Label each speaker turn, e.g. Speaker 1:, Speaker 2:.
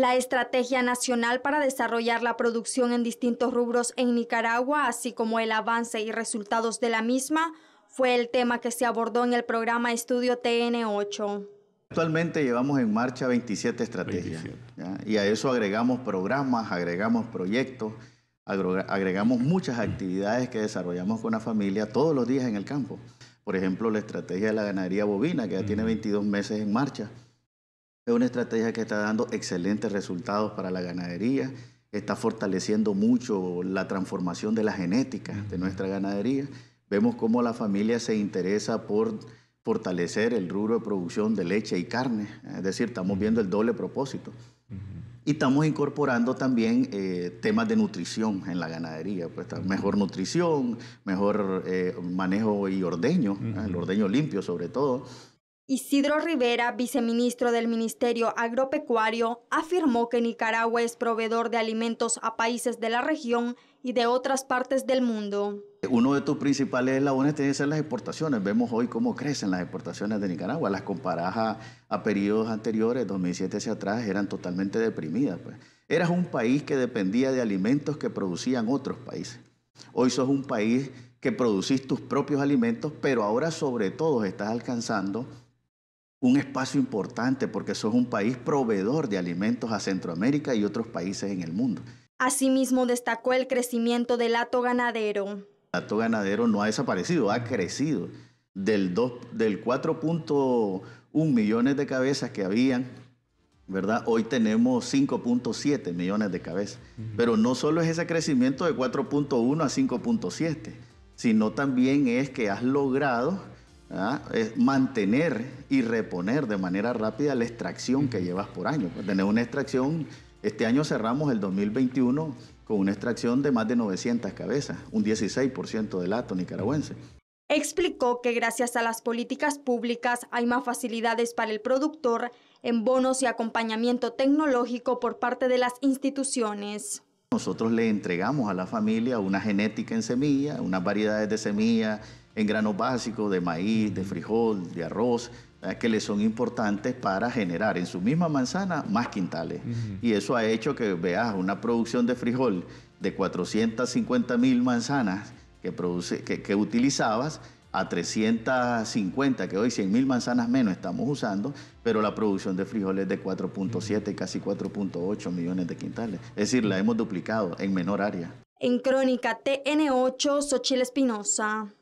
Speaker 1: La Estrategia Nacional para desarrollar la producción en distintos rubros en Nicaragua, así como el avance y resultados de la misma, fue el tema que se abordó en el programa Estudio TN8.
Speaker 2: Actualmente llevamos en marcha 27 estrategias y a eso agregamos programas, agregamos proyectos, agregamos muchas actividades que desarrollamos con la familia todos los días en el campo. Por ejemplo, la estrategia de la ganadería bovina, que ya tiene 22 meses en marcha es una estrategia que está dando excelentes resultados para la ganadería, está fortaleciendo mucho la transformación de la genética de nuestra ganadería. Vemos cómo la familia se interesa por fortalecer el rubro de producción de leche y carne, es decir, estamos viendo el doble propósito. Y estamos incorporando también eh, temas de nutrición en la ganadería, pues mejor nutrición, mejor eh, manejo y ordeño, el ordeño limpio sobre todo,
Speaker 1: Isidro Rivera, viceministro del Ministerio Agropecuario, afirmó que Nicaragua es proveedor de alimentos a países de la región y de otras partes del mundo.
Speaker 2: Uno de tus principales eslabones tiene que ser las exportaciones. Vemos hoy cómo crecen las exportaciones de Nicaragua. Las comparadas a, periodos anteriores, 2007 hacia atrás, eran totalmente deprimidas. Pues. Eras un país que dependía de alimentos que producían otros países. Hoy sos un país que producís tus propios alimentos, pero ahora sobre todo estás alcanzando un espacio importante porque sos un país proveedor de alimentos a Centroamérica y otros países en el mundo.
Speaker 1: Asimismo, destacó el crecimiento del lato ganadero. El
Speaker 2: hato ganadero no ha desaparecido, ha crecido. Del, del 4.1 millones de cabezas que habían, ¿verdad? Hoy tenemos 5.7 millones de cabezas. Pero no solo es ese crecimiento de 4.1 a 5.7, sino también es que has logrado ¿ah? es mantener y reponer de manera rápida la extracción que llevas por año. Pues, tener una extracción, este año cerramos el 2021 con una extracción de más de 900 cabezas, un 16% del lato nicaragüense.
Speaker 1: Explicó que gracias a las políticas públicas hay más facilidades para el productor en bonos y acompañamiento tecnológico por parte de las instituciones.
Speaker 2: Nosotros le entregamos a la familia una genética en semilla, unas variedades de semillas en granos básicos, de maíz, de frijol, de arroz, que le son importantes para generar en su misma manzana más quintales. Y eso ha hecho que veas una producción de frijol de 450 mil manzanas que, que utilizabas, a 350, que hoy 100.000 manzanas menos estamos usando, pero la producción de frijoles de 4.7, casi 4.8 millones de quintales. Es decir, la hemos duplicado en menor área.
Speaker 1: En Crónica TN8, Sochil Espinosa.